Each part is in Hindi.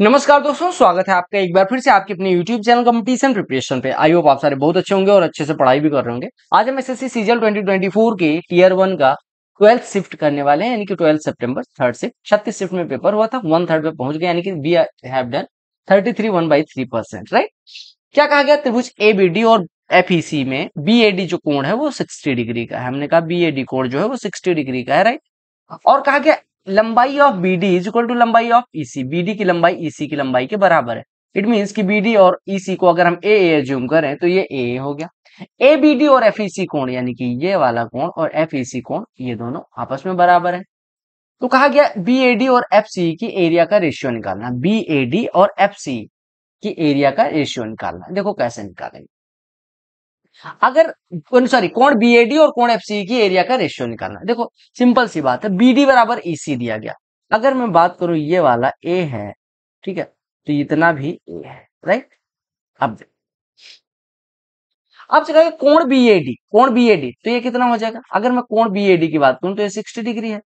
नमस्कार दोस्तों स्वागत है आपका एक बार फिर से आपके अपने YouTube चैनल कंपटीशन प्रिपरेशन पे आई होप आप सारे बहुत अच्छे होंगे और अच्छे से पढ़ाई भी कर रहे होंगे आज हम एसएससी सीजल 2024 के टीयर वन का ट्वेल्थ शिफ्ट करने वाले हैं यानी कि ट्वेल्थ सितंबर थर्ड शिफ्ट छत्तीस शिफ्ट में पेपर हुआ था वन थर्ड पे पहुंच गया यानी कि we have done thirty three one by three percent right क्या कहा गया त्रिभुज ए और एफ सी e में बी जो कोण है वो सिक्सटी डिग्री का है हमने कहा बी कोण जो है वो सिक्सटी डिग्री का है राइट और कहा गया लंबाई of B D is equal to लंबाई ऑफ ईसी डी की लंबाई ईसी e की लंबाई के बराबर है इट मीन्स कि डी और ईसी e को अगर हम ए ए एज्यूम करें तो ये ए हो गया ए बी डी और एफ ई सी कोण यानी कि ये वाला कोण और एफ ई सी कोण ये दोनों आपस में बराबर है तो कहा गया बी ए डी और एफ सी की एरिया का रेशियो निकालना बी ए डी और एफ सी की एरिया का रेशियो निकालना देखो कैसे निकालेंगे अगर सॉरी कौन बीएडी और कौन एफसी e की एरिया का रेशियो निकालना देखो सिंपल सी बात है बीडी बराबर ईसी e दिया गया अगर मैं बात करूं ये वाला ए है ठीक है तो इतना भी ए है राइट अब अब चलेगा कोण बीएडी कोण बीएडी तो ये कितना हो जाएगा अगर मैं कोण डी की बात करूं तो ये सिक्सटी डिग्री है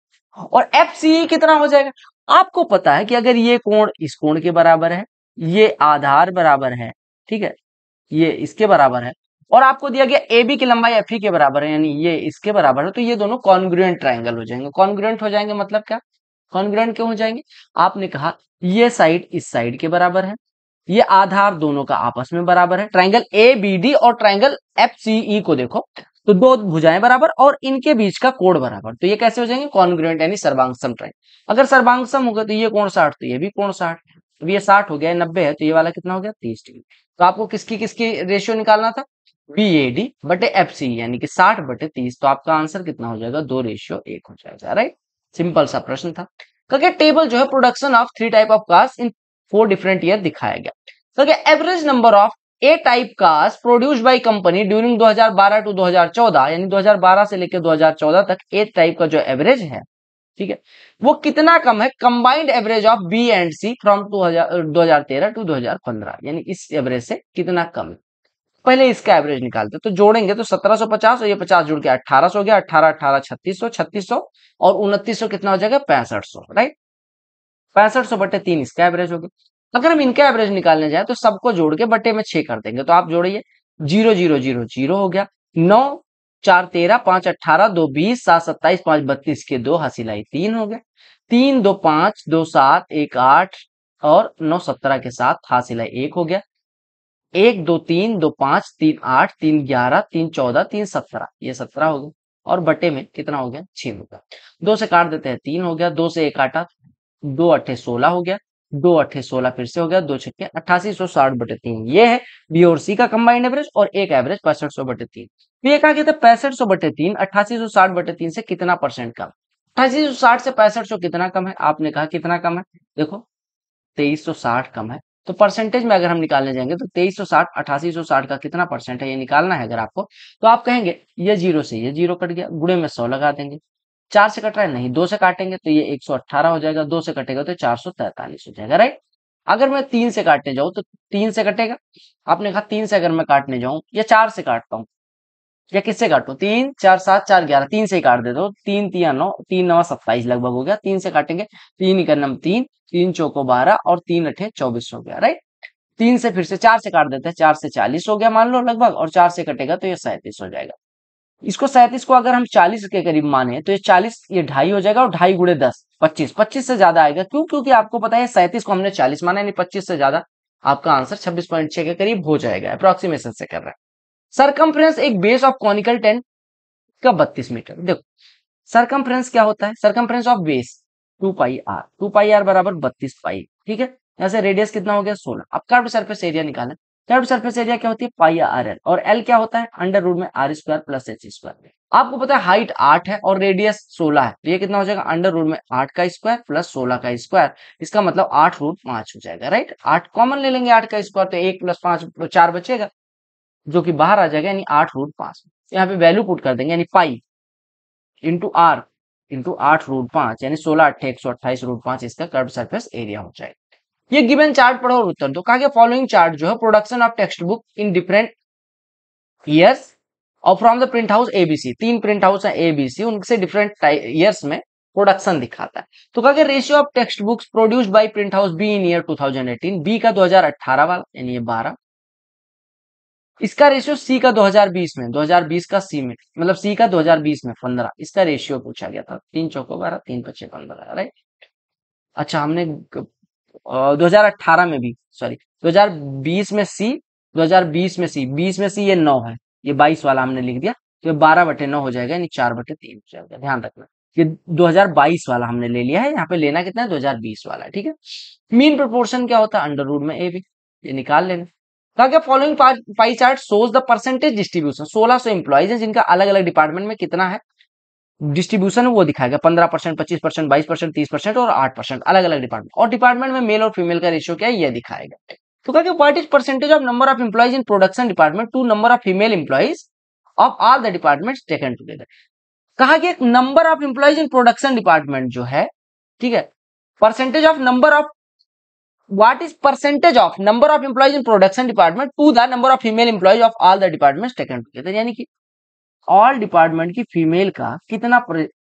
और एफ सी e कितना हो जाएगा आपको पता है कि अगर ये कोण इस कोण के बराबर है ये आधार बराबर है ठीक है ये इसके बराबर है और आपको दिया गया ए बी की लंबाई एफ ई e के बराबर है यानी ये इसके बराबर है तो ये दोनों कॉन्ग्रुएंट ट्राइंगल हो जाएंगे कॉन्ग्रुएंट हो जाएंगे मतलब क्या कॉन्ग्रुएंट क्यों हो जाएंगे आपने कहा ये साइड इस साइड के बराबर है ये आधार दोनों का आपस में बराबर है ट्राइंगल ए बी डी और ट्राइंगल एफ सी ई को देखो तो दो भुजाएं बराबर और इनके बीच का कोण बराबर तो ये कैसे हो जाएंगे कॉन्ग्रुएंट यानी सर्वांगसम ट्राइंग अगर सर्वांगसम हो गया तो ये कोण साठ तो ये भी कोण साठ अब ये साठ हो गया नब्बे है तो ये वाला कितना हो गया तीस डिग्री तो आपको किसकी किसकी रेशियो निकालना था बी ए डी बटे एफ सी यानी कि साठ बटे तीस तो आपका आंसर कितना हो जाएगा दो रेशियो एक हो जाएगा राइट सिंपल सा प्रश्न था करके टेबल जो है production of three type of cars in four different year दिखाया गया करके average number of A type cars produce by company during 2012 to 2014 यानी 2012 से लेकर 2014 तक ए टाइप का जो एवरेज है ठीक है वो कितना कम है combined average of B and C from 2013 to 2015 यानी इस एवरेज से कितना कम है पहले इसका एवरेज निकालते तो जोड़ेंगे तो 1750 और ये 50 जुड़ गया 1800 हो गया 18 18 3600 3600 और सौ कितना हो जाएगा पैंसठ सौ राइट पैंसठ सौ बटे तीन इसका एवरेज हो गया अगर हम इनका एवरेज निकालने जाए तो सबको जोड़ के बटे में छे कर देंगे तो आप जोड़िए जीरो जीरो जीरो जीरो हो गया नौ चार तेरह पांच अट्ठारह दो बीस सात सत्ताईस पांच बत्तीस के दो हसीलाई तीन हो गया तीन दो पांच दो सात एक आठ और नौ सत्रह के साथ हासिला एक हो गया एक दो तीन दो पांच तीन आठ तीन ग्यारह तीन चौदह तीन सत्रह ये सत्रह हो गया और बटे में कितना हो गया छह हो गया दो से काट देते हैं तीन हो गया दो से एक आटा दो अट्ठे सोलह हो गया दो अट्ठे सोलह फिर से हो गया दो छक्के अट्ठासी सौ साठ बटे तीन ये है बी और सी का कंबाइंड एवरेज और एक एवरेज पैंसठ सौ बटे तीन तो ये कहा गया था पैंसठ सौ बटे तीन अट्ठासी सौ साठ बटे तीन से कितना परसेंट कम अट्ठासी सौ साठ से पैंसठ सौ कितना कम है आपने कहा कितना कम है देखो तेईस सौ साठ कम है तो परसेंटेज में अगर हम निकालने जाएंगे तो तेईस सौ साठ अठासी सौ साठ का कितना परसेंट है ये निकालना है अगर आपको तो आप कहेंगे ये जीरो से ये जीरो कट गया गुड़े में सौ लगा देंगे चार से कट रहा है नहीं दो से काटेंगे तो ये एक सौ अट्ठारह हो जाएगा दो से कटेगा तो चार सौ तैतालीस हो जाएगा राइट अगर मैं तीन से काटने जाऊं तो तीन से कटेगा आपने कहा तीन से अगर मैं काटने जाऊं या चार से काटता हूं या किससे काटो तीन चार सात चार ग्यारह तीन से ही काट देते हो तीन तीन नौ तीन नवा सत्ताईस लगभग हो गया तीन से काटेंगे तीन इकनम तीन तीन चौको बारह और तीन अठे चौबीस हो गया राइट तीन से फिर से चार से काट देते हैं चार से चालीस हो गया मान लो लगभग और चार से कटेगा तो ये सैंतीस हो जाएगा इसको सैंतीस को अगर हम चालीस के करीब माने तो ये चालीस ये ढाई हो जाएगा और ढाई गुड़े दस पच्चीस पच्चीस से ज्यादा आएगा क्यों क्योंकि आपको पता है सैंतीस को हमने चालीस माना यानी पच्चीस से ज्यादा आपका आंसर छब्बीस पॉइंट छह के करीब हो जाएगा अप्रोक्सीमेशन से कर रहा है सरकमफ्रेंस एक बेस ऑफ कॉनिकल टेन का बत्तीस मीटर देखो सरकमफ्रेंस क्या होता है circumference of base two pi r two pi r बराबर बत्तीस पाई ठीक है यहाँ से रेडियस कितना हो गया सोलह अब कर्व सरफेस एरिया निकालना कर्व सरफेस एरिया क्या होती है पाई आर एल और एल क्या होता है अंडर रूट में r square plus h square आपको पता है हाइट आठ है और रेडियस सोलह है तो ये कितना हो जाएगा अंडर रूट में आठ का स्क्वायर प्लस सोलह का स्क्वायर इसका मतलब आठ रूट पांच हो जाएगा राइट आठ कॉमन ले लेंगे आठ का स्क्वायर तो एक प्लस पांच चार बचेगा जो कि बाहर आ जाएगा यानी आठ रूट पांच यहाँ पे वैल्यू पुट कर देंगे यानी पाई इंटू आर इंटू आठ रूट पांच यानी सोलह अट्ठे एक सौ अट्ठाईस रूट पांच इसका कर्व सरफेस एरिया हो जाएगा ये गिवन चार्ट पढ़ो और उत्तर दो तो कहा गया फॉलोइंग चार्ट जो है production of text book in different years और from the print house A B C तीन प्रिंट हाउस है एबीसी उनसे डिफरेंट ईयर्स में प्रोडक्शन दिखाता है तो कहा ratio of text books produced by print house B in year 2018 B का 2018 वाला यानी ये इसका रेशियो सी का 2020 में 2020 का सी में मतलब सी का 2020 में पंद्रह इसका रेशियो पूछा गया था तीन चौको बारह तीन पच्चे पंद्रह राइट अच्छा हमने 2018 में भी सॉरी 2020 में सी 2020 में सी 20 में सी ये नौ है ये 22 वाला हमने लिख दिया तो ये बारह बटे नौ हो जाएगा यानी चार बटे तीन हो जाएगा ध्यान रखना ये 2022 वाला हमने ले लिया है यहाँ पे लेना कितना है 2020 वाला ठीक है मीन प्रपोर्शन क्या होता है अंडर रूड में ए भी ये निकाल लेना following pie chart shows the percentage distribution 1600 employees है जिनका अलग अलग डिपार्टमेंट में कितना है डिस्ट्रीब्यूशन वो दिखाएगा पंद्रह परसेंट पच्चीस परसेंट बाईस परसेंट तीस परसेंट और आठ परसेंट अलग अलग डिपार्टमेंट और डिपार्टमेंट में मेल और फीमेल का रेशियो क्या है यह दिखाएगा तो कि what is percentage of number of employees in production department to number of female employees of all the department taken together कहा कि number of employees in production department जो है ठीक है percentage of number of what is percentage of number of employees in production department to the number of female employees of all the departments taken together यानी कि ऑल डिपार्टमेंट की फीमेल का कितना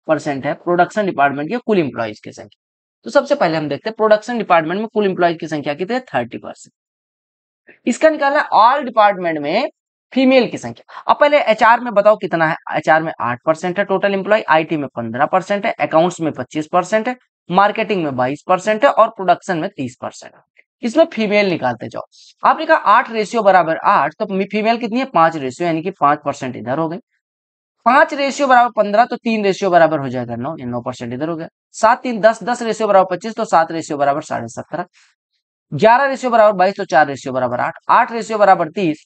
परसेंट है प्रोडक्शन डिपार्टमेंट के कुल एम्प्लॉयज की संख्या तो सबसे पहले हम देखते हैं प्रोडक्शन डिपार्टमेंट में कुल इंप्लाइज की संख्या कितनी है थर्टी परसेंट इसका निकालना ऑल डिपार्टमेंट में फीमेल की संख्या अब पहले एचआर में बताओ कितना है एचआर में आठ परसेंट है टोटल एम्प्लॉय आईटी में पंद्रह परसेंट है अकाउंट्स में पच्चीस परसेंट है मार्केटिंग में बाईस परसेंट है और प्रोडक्शन में तीस परसेंट है इसमें फीमेल निकालते जाओ आपने कहा आठ रेशियो बराबर आठ तो फीमेल कितनी है पांच रेशियो यानी कि पांच परसेंट इधर हो गए पांच रेशियो बराबर पंद्रह तो तीन रेशियो बराबर हो जाएगा नौ नौ परसेंट इधर हो गया सात तीन दस दस रेशियो बराबर पच्चीस तो सात रेशियो बराबर साढ़े सत्रह ग्यारह रेशियो बराबर बाईस तो चार रेशियो बराबर आठ आठ रेशियो बराबर तीस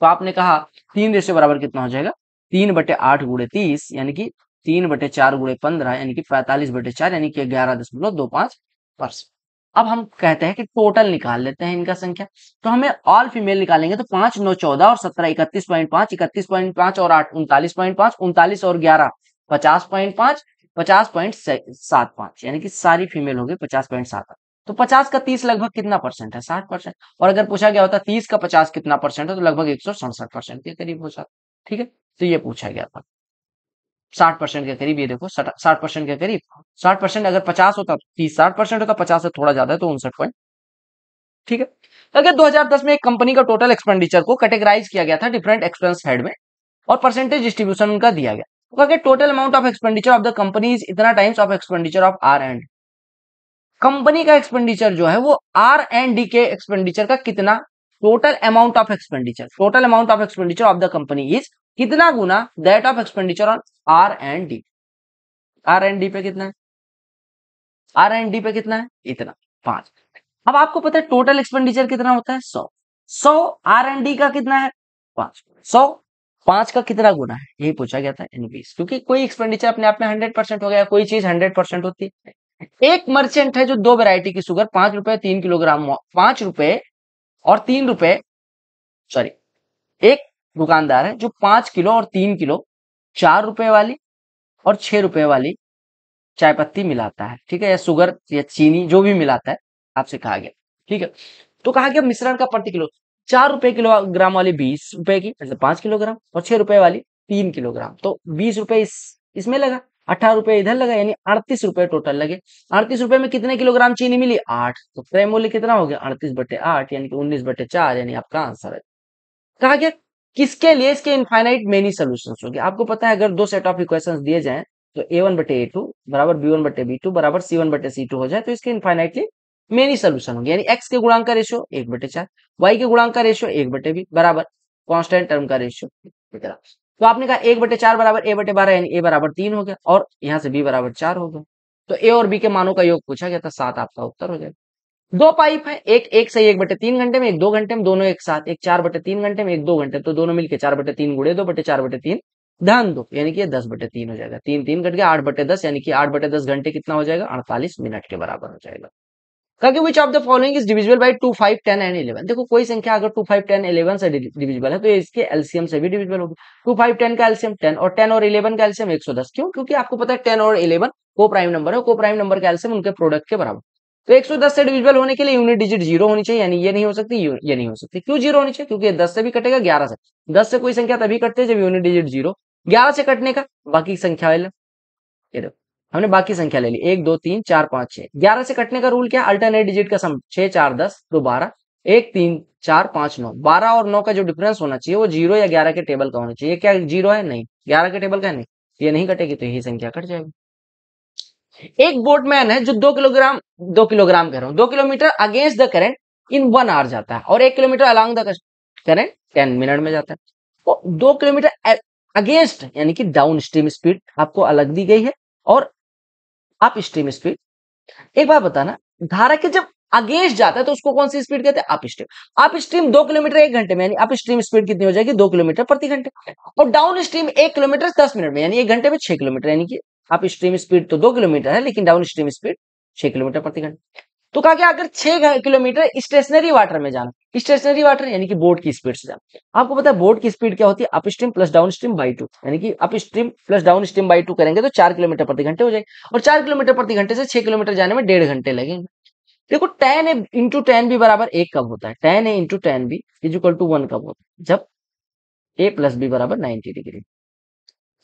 तो आपने कहा तीन रेशियो बराबर कितना हो जाएगा तीन बटे आठ गुड़े तीस यानी कि तीन बटे चार गुड़े पंद्रह यानी कि पैंतालीस बटे चार यानी कि ग्यारह दशमलव दो पांच परसेंट अब हम कहते हैं कि टोटल निकाल लेते हैं इनका संख्या तो हमें ऑल फीमेल निकालेंगे तो पांच नौ चौदह और सत्रह इकतीस पॉइंट पांच इकतीस पॉइंट पांच और आठ उनतालीस पॉइंट पांच उनतालीस और ग्यारह पचास पॉइंट पांच पचास पॉइंट सात पांच यानी कि सारी फीमेल गई पचास पॉइंट सात तो पचास का तीस लगभग कितना परसेंट है साठ परसेंट और अगर पूछा गया होता तीस का पचास कितना परसेंट है तो लगभग एक सौ सड़सठ परसेंट के करीब हो जाता ठीक है तो ये पूछा गया था साठ परसेंट के करीब ये देखो साठ परसेंट के करीब साठ परसेंट अगर पचास होता तीस साठ परसेंट होता पचास से थोड़ा ज्यादा है तो उनसठ पॉइंट ठीक है अगर 2010 में एक कंपनी का टोटल एक्सपेंडिचर को कैटेगराइज किया गया था डिफरेंट एक्सपेंस हेड में और परसेंटेज डिस्ट्रीब्यूशन उनका दिया गया क्योंकि total amount of expenditure of the company इतना times of expenditure of R and company का एक्सपेंडिचर जो है वो आर एंड डी के एक्सपेंडिचर का कितना total amount of expenditure total amount of expenditure of the company is कितना गुना that of expenditure on R and D R and D पे कितना है आर एंड डी पे कितना है इतना पांच अब आपको पता है टोटल एक्सपेंडिचर कितना होता है सौ सौ आर एंड डी का कितना है पांच सौ पांच का कितना गुना है यही पूछा गया था इन बीस क्योंकि कोई एक्सपेंडिचर अपने आप में हंड्रेड परसेंट हो गया कोई चीज हंड्रेड परसेंट होती है एक मर्चेंट है जो दो वेरायटी की शुगर पांच रुपए तीन किलोग्राम पांच रुपए और तीन रुपए सॉरी एक दुकानदार है जो पांच किलो और तीन किलो चार रुपए वाली और छह रुपए वाली चाय पत्ती मिलाता है ठीक है या सुगर या चीनी जो भी मिलाता है आपसे कहा गया ठीक है तो कहा गया मिश्रण का प्रति किलो चार रुपए किलोग्राम वाली बीस रुपए की मतलब पांच किलोग्राम और छह रुपए वाली तीन किलोग्राम तो बीस रुपए इस इसमें लगा अठारह रुपए इधर लगा यानी अड़तीस रुपए टोटल लगे अड़तीस रुपए में कितने किलोग्राम चीनी मिली आठ तो क्रय मूल्य कितना हो गया अड़तीस बटे आठ यानी कि उन्नीस बटे चार यानी आपका आंसर है कहा गया किसके लिए इसके इनफाइनाइट मेनी सोल्यूशन होगी आपको पता है अगर दो सेट ऑफ इक्वेशन दिए जाए तो ए वन बटे ए टू बराबर बी वन बटे बी टू बराबर सी वन बटे सी टू हो जाए तो इसके इनफाइनाइटली मेनी सोल्यूशन होंगे यानी एक्स के गुणांक का रेशियो एक बटे चार वाई के गुणांक का रेशियो एक बटे बी बराबर कॉन्स्टेंट टर्म का रेशियो तो आपने कहा एक बटे चार बराबर ए बटे बारह यानी ए बराबर तीन हो गया और यहाँ से बी बराबर चार हो गया तो ए और बी के मानों का योग पूछा गया था सात आपका उत्तर हो जाएगा दो पाइप है एक एक सही एक बटे तीन घंटे में एक दो घंटे में दोनों एक साथ एक चार बटे तीन घंटे में एक दो घंटे तो दोनों मिलकर चार बटे तीन गुड़े दो बटे चार बटे तीन धन दो यानी कि दस बटे तीन हो जाएगा तीन तीन घट गया आठ बटे दस यानी कि आठ बटे दस घंटे कितना हो जाएगा अड़तालीस मिनट के बराबर हो जाएगा क्योंकि which of the following is divisible by two five ten and eleven देखो कोई संख्या अगर टू फाइव टेन इलेवन से डिविजिबल है तो इसके एलसीएम से भी डिविजिबल होगी टू फाइव टेन का एलसीएम टेन और टेन और इलेवन का एलसीएम एक सौ दस क्यों क्योंकि आपको पता है टेन और इलेवन को प्राइम नंबर है को प्राइम नंबर का एलसीएम उनके प्रोडक्ट के बराबर तो 110 से डिविजिबल होने के लिए यूनिट डिजिट जीरो होनी चाहिए यानी ये नहीं हो सकती ये नहीं हो सकती क्यों जीरो होनी चाहिए क्योंकि दस से भी कटेगा ग्यारह से दस से कोई संख्या तभी कटते हैं जब यूनिट डिजिट जीरो ग्यारह से कटने का बाकी संख्या ले ये देखो हमने बाकी संख्या ले ली एक दो तीन चार पांच छह ग्यारह से कटने का रूल क्या अल्टरनेट डिजिट का सम छह चार दस दो बारह एक तीन चार पांच नौ बारह और नौ का जो डिफरेंस होना चाहिए वो जीरो या ग्यारह के टेबल का होना चाहिए क्या जीरो है नहीं ग्यारह के टेबल का नहीं ये नहीं कटेगी तो यही संख्या कट जाएगी एक बोटमैन है जो दो किलोग्राम दो किलोग्राम कह रहा हूं दो kilometre against the current in one hour जाता है और एक kilometre along the current ten minute में जाता है तो दो किलोमीटर अगेंस्ट यानी कि डाउन स्ट्रीम स्पीड आपको अलग दी गई है और अप स्ट्रीम स्पीड एक बार बताना धारा के जब अगेंस्ट जाता है तो उसको कौन सी स्पीड कहते हैं अप स्ट्रीम अप स्ट्रीम दो किलोमीटर एक घंटे में यानी अप स्ट्रीम स्पीड कितनी हो जाएगी दो किलोमीटर प्रति घंटे और डाउन स्ट्रीम एक किलोमीटर दस मिनट में यानी एक घंटे में छह किलोमीटर यानी कि आप स्ट्रीम स्पीड तो दो किलोमीटर है लेकिन डाउन स्ट्रीम स्पीड छह किलोमीटर प्रति घंटे तो कहा गया अगर छह किलोमीटर स्टेशनरी वाटर में जाना स्टेशनरी वाटर यानी कि बोट की स्पीड से जाना आपको पता है बोट की स्पीड क्या होती है up stream plus down stream by two यानी कि up stream plus down stream by two करेंगे तो चार किलोमीटर प्रति घंटे हो जाए और चार किलोमीटर प्रति घंटे से छह किलोमीटर जाने में डेढ़ घंटे लगेंगे देखो tan A into tan B बराबर एक कब होता है tan A into tan B is equal to one कब होता है जब ए प्लस बी बराबर नाइनटी डिग्री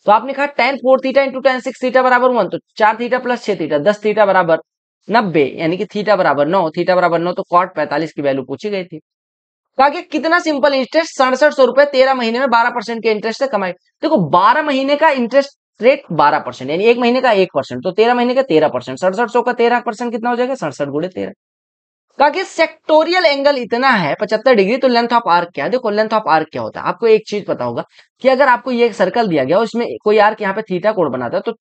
तो आपने कहा tan four theta into tan six theta बराबर वन तो चार थीटा प्लस छह थीटा दस थीटा बराबर नब्बे यानी कि थीटा बराबर नौ थीटा बराबर नौ तो कॉट पैंतालीस की वैल्यू पूछी गई थी कहा तो कि कितना सिंपल इंटरेस्ट सड़सठ सौ रुपए तेरह महीने में बारह परसेंट के इंटरेस्ट से कमाए देखो बारह महीने का इंटरेस्ट रेट बारह परसेंट यानी एक महीने का एक परसेंट तो तेरह महीने का तेरह परसेंट सड़सठ सौ का तेरह परसेंट कितना हो जाएगा सड़सठ गुड़े तेरह कहा कि सेक्टोरियल एंगल इतना है पचहत्तर डिग्री तो लेंथ ऑफ आर्क क्या है देखो लेंथ ऑफ आर्क क्या होता है आपको एक चीज पता होगा कि अगर आपको ये सर्कल दिया गया उसमें कोई आर्क यहाँ पे थीटा कोड बनाता है तो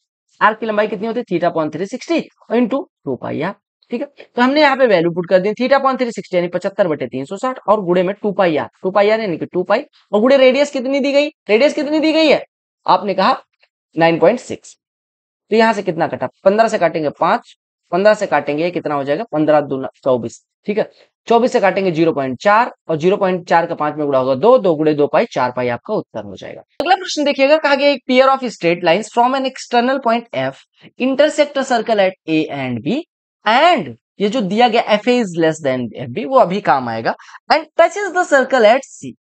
आर्क की लंबाई कितनी होती है थीटा पॉइंट थ्री सिक्सटी और इंटू टू पाई आर ठीक है तो हमने यहाँ पे वैल्यू पुट कर दी थीटा पॉइंट थ्री सिक्सटी यानी पचहत्तर बटे तीन सौ साठ और गुड़े में two pi r two pi r यानी कि टू पाई और गुड़े रेडियस कितनी दी गई रेडियस कितनी दी गई है आपने कहा नाइन पॉइंट सिक्स तो यहां से कितना कटा पंद्रह से काटेंगे पांच पंद्रह से काटेंगे कितना हो जाएगा पंद्रह दूना चौबीस ठीक है चौबीस से काटेंगे जीरो पॉइंट चार और जीरो पॉइंट चार का पांच में गुड़ा होगा दो दो गुड़े दो पाई चार पाई आपका उत्तर हो जाएगा अगला प्रश्न देखिएगा कहा गया एक pair of straight lines from an external point F intersect circle at A and B and ये जो दिया गया F A is less than F B वो अभी काम आएगा and touch is the circle at C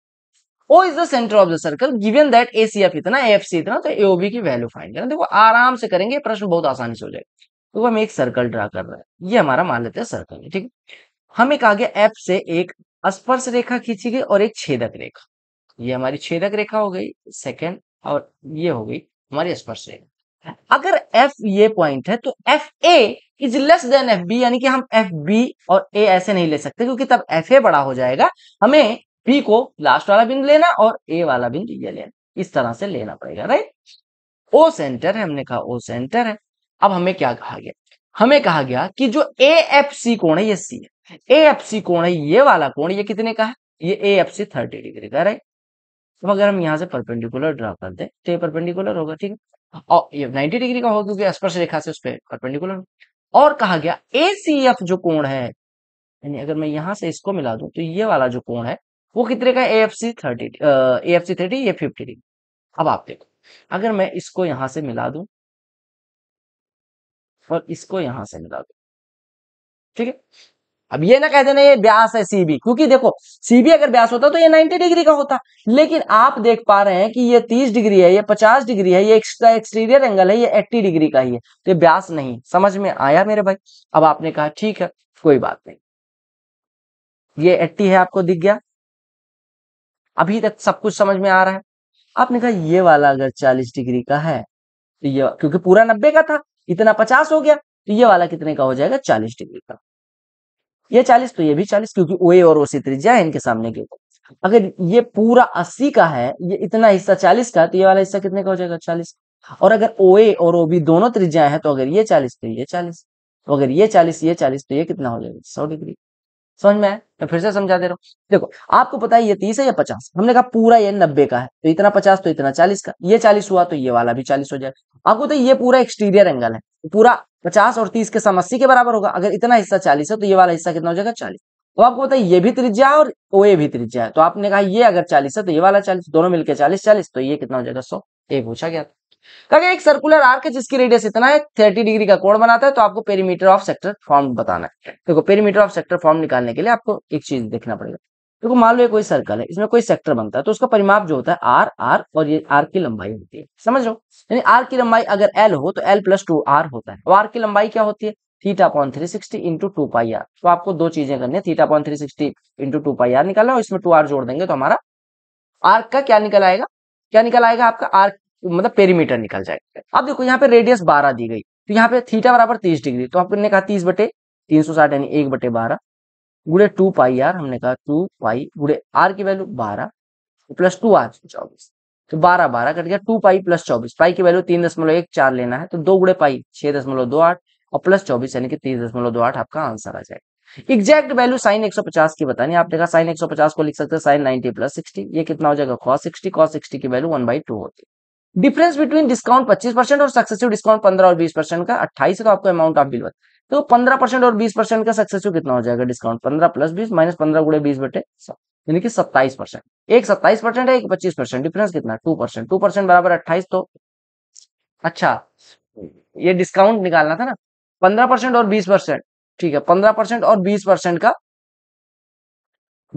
O is the centre of the circle given that A C F इतना एफ सी इतना तो एओबी की वैल्यू फाइंड करना देखो आराम से करेंगे प्रश्न बहुत आसानी से हो जाएगा तो हम एक सर्कल ड्रा कर रहे हैं ये हमारा मान लेते हैं सर्कल है ठीक है हम एक आगे एप से एक स्पर्श रेखा खींची गई और एक छेदक रेखा ये हमारी छेदक रेखा हो गई सेकेंड और ये हो गई हमारी स्पर्श रेखा अगर एफ ये पॉइंट है तो F A is less than F B यानी कि हम एफ बी और ए ऐसे नहीं ले सकते क्योंकि तब एफ ए बड़ा हो जाएगा हमें बी को लास्ट वाला बिंदु लेना और ए वाला बिंदु ये लेना इस तरह से लेना पड़ेगा राइट ओ सेंटर है हमने कहा ओ सेंटर है अब हमें क्या कहा गया हमें कहा गया कि जो ए एफ सी कोण है ये सी है ए एफ सी कोण है ये वाला कोण ये कितने का है ये A F C thirty degree का राइट तो अगर हम यहाँ से परपेंडिकुलर ड्रा कर दें तो ये परपेंडिकुलर होगा ठीक है और ये 90 डिग्री का होगा क्योंकि स्पर्श रेखा से उस पर परपेंडिकुलर और कहा गया ए सी एफ जो कोण है यानी अगर मैं यहाँ से इसको मिला दूं तो ये वाला जो कोण है वो कितने का A F C thirty A F C thirty ये फिफ्टी डिग्री अब आप देखो अगर मैं इसको यहाँ से मिला दूं और इसको यहां से मिला दो ठीक है अब ये ना कह देना ये ब्यास है सीबी क्योंकि देखो सीबी अगर ब्यास होता तो ये 90 डिग्री का होता लेकिन आप देख पा रहे हैं कि ये 30 डिग्री है ये 50 डिग्री है ये एक्सटीरियर एंगल है ये 80 डिग्री का ही है तो ये ब्यास नहीं समझ में आया मेरे भाई अब आपने कहा ठीक है कोई बात नहीं ये 80 है आपको दिख गया अभी तक सब कुछ समझ में आ रहा है आपने कहा ये वाला अगर चालीस डिग्री का है तो ये क्योंकि पूरा नब्बे का था इतना पचास हो गया तो ये वाला कितने का हो जाएगा चालीस डिग्री का ये चालीस तो ये भी चालीस क्योंकि ओ ए और ओ त्रिज्या है इनके सामने के अगर ये पूरा अस्सी का है ये इतना हिस्सा चालीस का तो ये वाला हिस्सा कितने का हो जाएगा चालीस और अगर ओ ए और ओ दोनों त्रिज्याएं हैं तो अगर ये चालीस तो ये चालीस तो अगर ये चालीस ये चालीस तो ये कितना हो जाएगा सौ डिग्री समझ में आया मैं फिर से समझा दे रहा हूँ देखो आपको पता है ये तीस है या पचास हमने कहा पूरा ये नब्बे का है तो इतना पचास तो इतना चालीस का ये चालीस हुआ तो ये वाला भी चालीस हो जाएगा आपको तो ये पूरा एक्सटीरियर एंगल है तो पूरा पचास और तीस के समस्या के बराबर होगा अगर इतना हिस्सा चालीस है तो ये वाला हिस्सा कितना हो जाएगा चालीस तो आपको पता है ये भी त्रिज्या है और ओ ए भी त्रिज्या है तो आपने कहा ये अगर चालीस है तो ये वाला चालीस दोनों मिलकर चालीस चालीस तो ये कितना हो जाएगा सौ ये पूछा गया था कहा तो एक सर्कुलर आर्क है जिसकी रेडियस इतना है थर्टी डिग्री का कोण बनाता है तो आपको पेरीमीटर ऑफ सेक्टर फॉर्म बताना है देखो पेरीमीटर ऑफ सेक्टर फॉर्म निकालने के लिए आपको एक चीज देखना पड़ेगा देखो मान लो ये कोई सर्कल है इसमें कोई सेक्टर बनता है तो उसका परिमाप जो होता है आर आर और ये आर की लंबाई होती है समझ लो यानी आर की लंबाई अगर एल हो तो एल प्लस टू आर होता है और आर की लंबाई क्या होती है theta point three sixty into two pi r तो आपको दो चीजें करनी है theta point three sixty into two pi r निकालना और इसमें टू आर जोड़ देंगे तो हमारा आर्क का क्या निकल आएगा क्या निकल आएगा आपका आर्क मतलब पेरीमीटर निकल जाएगा अब देखो यहाँ पे रेडियस बारह दी गई तो यहाँ पे थीटा बराबर तीस डिग्री तो आपने कहा तीस बटे तीन सौ साठ यानी एक बटे बारह गुड़े टू पाई आर हमने कहा टू पाई गुड़े आर की वैल्यू बारह प्लस टू आर चौबीस तो बारह बारह कट गया टू पाई प्लस चौबीस पाई की वैल्यू तीन दशमलव एक चार लेना है तो दो गुड़े पाई छह दशमलव दो आठ और प्लस चौबीस यानी कि तीस दशमलव दो आठ आपका आंसर आ जाएगा एग्जैक्ट वैल्यू साइन 150 की बतानी आपने कहा साइन 150 को लिख सकते हैं साइन 90 प्लस 60 ये कितना हो जाएगा कॉस 60 कॉस 60 की वैल्यू 1 बाई टू होती डिफरेंस बिटवीन डिस्काउंट पच्चीस परसेंट और सक्सेसिव डिस्काउंट पंद्रह और बीस परसेंट का अट्ठाईस का तो आपको अमाउंट आप बिल बता तो पंद्रह परसेंट और बीस परसेंट का सक्सेसिव कितना हो जाएगा डिस्काउंट पंद्रह प्लस बीस माइनस पंद्रह गुड़े बीस बटे यानी कि सत्ताईस परसेंट एक सत्ताईस परसेंट है एक पच्चीस परसेंट डिफरेंस कितना टू परसेंट टू परसेंट बराबर अट्ठाईस तो अच्छा ये डिस्काउंट निकालना था ना पंद्रह परसेंट और बीस परसेंट ठीक है पंद्रह परसेंट और बीस परसेंट का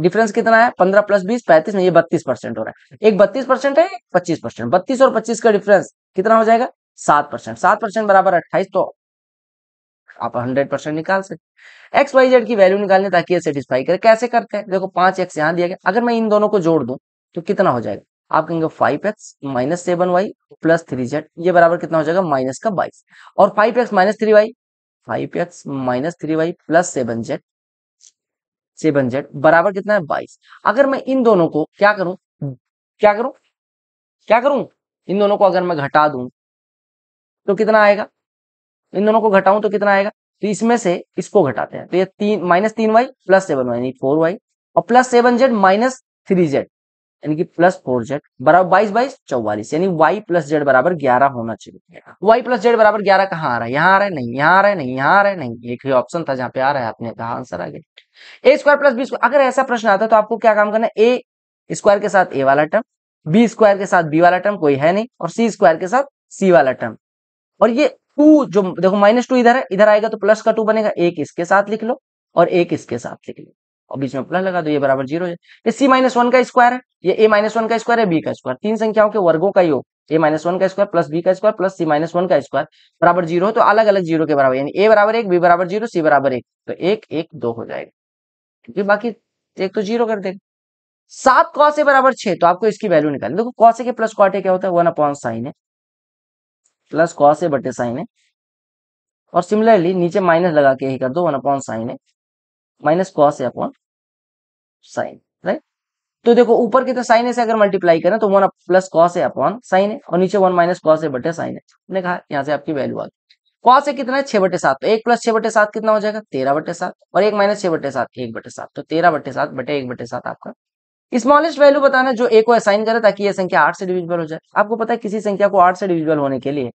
डिफरेंस कितना है पंद्रह प्लस बीस पैंतीस नहीं ये बत्तीस परसेंट हो रहा है एक बत्तीस परसेंट है पच्चीस परसेंट बत्तीस और पच्चीस का डिफरेंस कितना हो जाएगा सात परसेंट सात परसेंट बराबर अट्ठाईस तो आप हंड्रेड परसेंट निकाल सकते एक्स वाई जेड की वैल्यू निकालने ताकि ये सेटिस्फाई करे कैसे करते हैं देखो पांच एक्स यहाँ दिया गया अगर मैं इन दोनों को जोड़ दूं तो कितना हो जाएगा आप कहेंगे five X minus seven Y plus three Z ये बराबर कितना हो जाएगा माइनस का बाईस और five X minus three Y five X minus three Y plus seven Z seven Z बराबर कितना है बाईस अगर मैं इन दोनों को क्या करूं क्या करूं क्या करूं इन दोनों को अगर मैं घटा दूं तो कितना आएगा इन दोनों को घटाऊं तो कितना आएगा तो इसमें से इसको घटाते हैं तो ये तीन माइनस तीन Y plus seven Y four Y और plus seven Z minus three Z यानी कि प्लस फोर जेड बराबर बाईस बाईस चौवालीस यानी वाई प्लस जेड बराबर ग्यारह होना चाहिए वाई प्लस जेड बराबर ग्यारह कहाँ आ रहा है यहाँ आ रहा है नहीं यहाँ आ रहा है नहीं यहाँ आ रहा है नहीं एक ही ऑप्शन था जहाँ पे आ रहा है आपने कहा आंसर आ गया A square plus B square अगर ऐसा प्रश्न आता है तो आपको क्या काम करना है ए स्क्वायर के साथ ए वाला टर्म बी स्क्वायर के साथ बी वाला टर्म कोई है नहीं और सी स्क्वायर के साथ सी वाला टर्म और ये टू जो देखो माइनस टू इधर है इधर आएगा तो प्लस का टू बनेगा एक इसके साथ लिख लो और एक इसके साथ लिख लो और बीच में प्लस लगा दो ये बराबर जीरो ये सी माइनस वन का स्क्वायर है ये ए माइनस वन का स्क्वायर है बी का स्क्वायर तीन संख्याओं के वर्गों का योग ए माइनस वन का स्क्वायर प्लस बी का square plus C minus one का स्क्वायर बराबर जीरो तो अलग अलग जीरो के बराबर यानी ए बराबर एक बी बराबर जीरो सी बराबर एक तो एक एक दो हो जाएगा क्योंकि बाकी एक तो जीरो कर देगा सात कौसे बराबर छह तो आपको इसकी वैल्यू निकाल देखो कौसे के प्लस क्वाटे क्या होता है वन अपॉन साइन है प्लस कौसे बटे साइन है और सिमिलरली नीचे माइनस लगा के ही कर दो वन अपॉन साइन है minus cos A upon sine right तो देखो ऊपर की तो साइन ए से अगर मल्टीप्लाई करें तो one plus cos A upon sine है और नीचे वन माइनस कॉस ए बटे साइन है कहा यहाँ से आपकी वैल्यू आ गई कॉस ए कितना है छह बटे सात तो एक प्लस छह बटे सात कितना हो जाएगा तेरह बटे सात और एक माइनस छह बटे सात एक बटे सात तो तेरह बटे सात बटे एक बटे सात आपका स्मॉलेस्ट वैल्यू बताना जो ए को असाइन करे ताकि ये संख्या आठ से डिविजिबल हो जाए आपको पता है किसी संख्या को आठ से डिविजिबल होने के लिए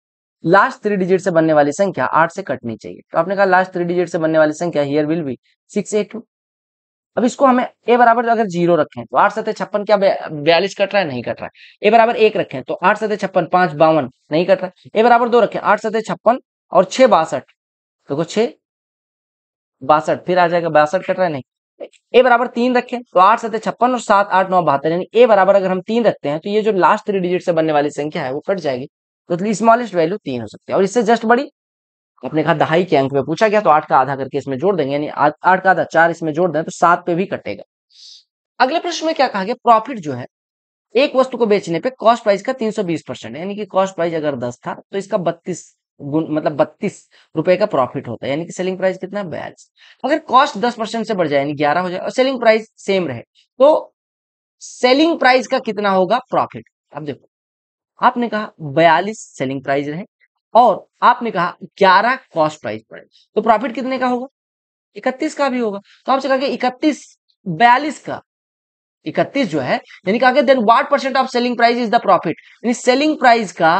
लास्ट थ्री डिजिट से बनने वाली संख्या आठ से कटनी चाहिए तो आपने कहा लास्ट थ्री डिजिट से बनने वाली संख्या here will be six eight two अब इसको हमें ए बराबर अगर जीरो रखें तो आठ सत्य छप्पन क्या बयालीस कट रहा है नहीं कट रहा है ए बराबर एक रखें तो आठ सत्य छप्पन पांच बावन नहीं कट रहा है ए बराबर दो रखें आठ सत्य छप्पन और छह बासठ देखो छह बासठ फिर आ जाएगा बासठ कट रहा है नहीं ए बराबर तीन रखें तो आठ सत्य छप्पन और सात आठ नौ बहत्तर यानी ए बराबर अगर हम तीन रखते हैं तो ये जो लास्ट थ्री डिजिट से बनने वाली संख्या है वो कट जाएगी तो स्मॉलेस्ट वैल्यू तीन हो सकती है और इससे जस्ट बड़ी अपने कहा दहाई के अंक में पूछा गया तो आठ का आधा करके इसमें जोड़ देंगे यानी आठ का आधा चार इसमें जोड़ दें तो सात पे भी कटेगा अगले प्रश्न में क्या कहा गया प्रॉफिट जो है एक वस्तु को बेचने पे कॉस्ट प्राइस का 320 परसेंट यानी कि कॉस्ट प्राइस अगर 10 था तो इसका 32 गुण मतलब 32 रुपए का प्रॉफिट होता है यानी कि सेलिंग प्राइस कितना बयालीस अगर कॉस्ट 10 परसेंट से बढ़ जाए यानी 11 हो जाए और सेलिंग प्राइस सेम रहे तो सेलिंग प्राइस का कितना होगा प्रॉफिट अब देखो आपने कहा बयालीस सेलिंग प्राइस रहे और आपने कहा ग्यारह कॉस्ट प्राइस पड़े तो प्रॉफिट कितने का होगा इकतीस का भी होगा तो आपसे कहा कि इकतीस बयालीस का इकतीस जो है यानी कहा then what percent of selling price is the profit यानी सेलिंग प्राइस का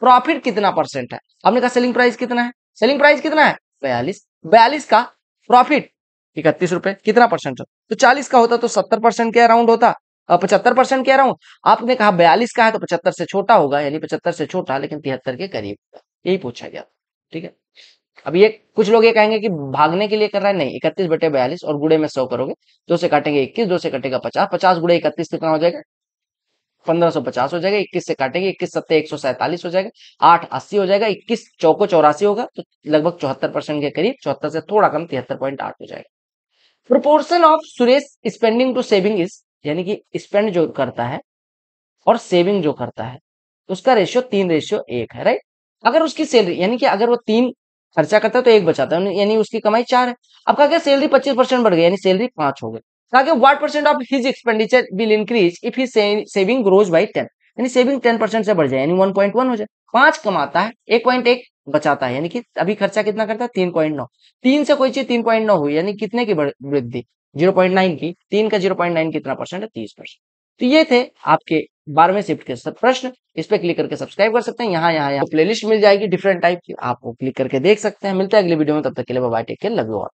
प्रॉफिट कितना परसेंट है आपने कहा सेलिंग प्राइस कितना है सेलिंग प्राइस कितना है बयालीस बयालीस का प्रॉफिट इकतीस रुपए कितना परसेंट तो चालीस का होता तो सत्तर परसेंट के अराउंड होता पचहत्तर परसेंट कह रहा हूं आपने कहा बयालीस का है तो पचहत्तर से छोटा होगा यानी पचहत्तर से छोटा लेकिन तिहत्तर के करीब यही पूछा गया ठीक है अब ये कुछ लोग ये कहेंगे कि भागने के लिए कर रहा है नहीं इकतीस बटे बयालीस और गुड़े में सौ करोगे दो से काटेंगे इक्कीस दो से कटेगा पचास पचास गुड़े इकतीस कितना हो जाएगा पंद्रह सौ पचास हो जाएगा इक्कीस से काटेंगे इक्कीस सत्तर एक सौ सैंतालीस हो जाएगा आठ अस्सी हो जाएगा इक्कीस चौको चौरासी होगा तो लगभग चौहत्तर परसेंट के करीब चौहत्तर से थोड़ा कम तिहत्तर पॉइंट आठ हो जाएगा proportion of Suresh spending to saving is यानी कि स्पेंड जो करता है और सेविंग जो करता है तो उसका रेशियो तीन रेशियो एक है राइट अगर उसकी सैलरी यानी कि अगर वो तीन खर्चा करता है तो एक बचाता है यानी उसकी कमाई चार है अब कहा गया सैलरी पच्चीस परसेंट बढ़ गई यानी सैलरी पांच हो गई कहा गया what percent of his expenditure will increase if he saving grows by ten यानी सेविंग टेन परसेंट से बढ़ जाए यानी वन पॉइंट वन हो जाए पांच कमाता है एक पॉइंट एक बचाता है यानी कि अभी खर्चा कितना करता है तीन पॉइंट नौ तीन से कोई चीज तीन पॉइंट नौ हुई यानी कितने की वृद्धि जीरो पॉइंट नाइन की तीन का जीरो पॉइंट नाइन कितना परसेंट है तीस परसेंट तो ये थे आपके बारहवें शिफ्ट के प्रश्न इस पर क्लिक करके सब्सक्राइब कर सकते हैं यहाँ यहाँ यहाँ प्लेलिस्ट मिल जाएगी डिफरेंट टाइप की आप वो क्लिक करके देख सकते हैं मिलते हैं अगले वीडियो में तब तक के लिए बाबा टेक के लगे और